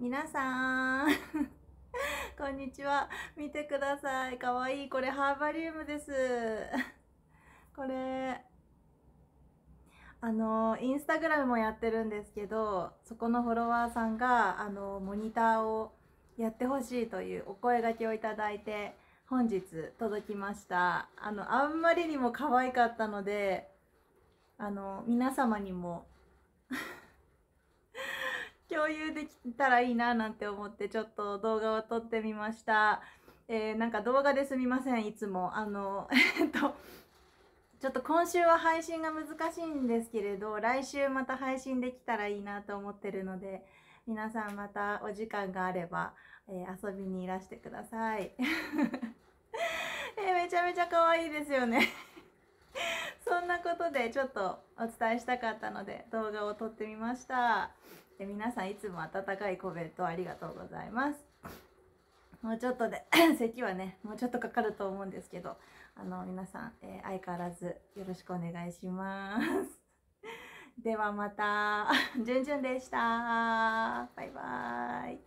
皆さん こんにちは見てくださいかわいいこれハーバリウムです これあのインスタグラムもやってるんですけどそこのフォロワーさんがあのモニターをやってほしいというお声がけをいただいて本日届きましたあのあんまりにも可愛かったのであの皆様にも 共有できたらいいななんて思ってちょっと動画を撮ってみました。えー、なんか動画ですみませんいつも。あの えっとちょっと今週は配信が難しいんですけれど来週また配信できたらいいなと思ってるので皆さんまたお時間があれば、えー、遊びにいらしてください。えー、めちゃめちゃ可愛いですよね そんなことでちょっとお伝えしたかったので動画を撮ってみました。で皆さんいつも温かいコメントありがとうございます。もうちょっとで 咳はねもうちょっとかかると思うんですけどあの皆さん、えー、相変わらずよろしくお願いします。ではまた、じゅんじゅんでした。バイバーイ。